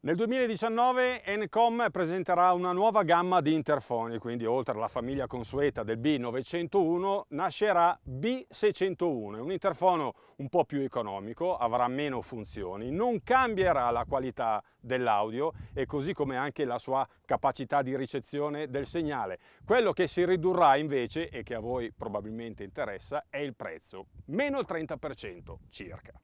Nel 2019 Encom presenterà una nuova gamma di interfoni, quindi oltre alla famiglia consueta del B901 nascerà B601, un interfono un po' più economico, avrà meno funzioni, non cambierà la qualità dell'audio e così come anche la sua capacità di ricezione del segnale. Quello che si ridurrà invece e che a voi probabilmente interessa è il prezzo, meno il 30% circa.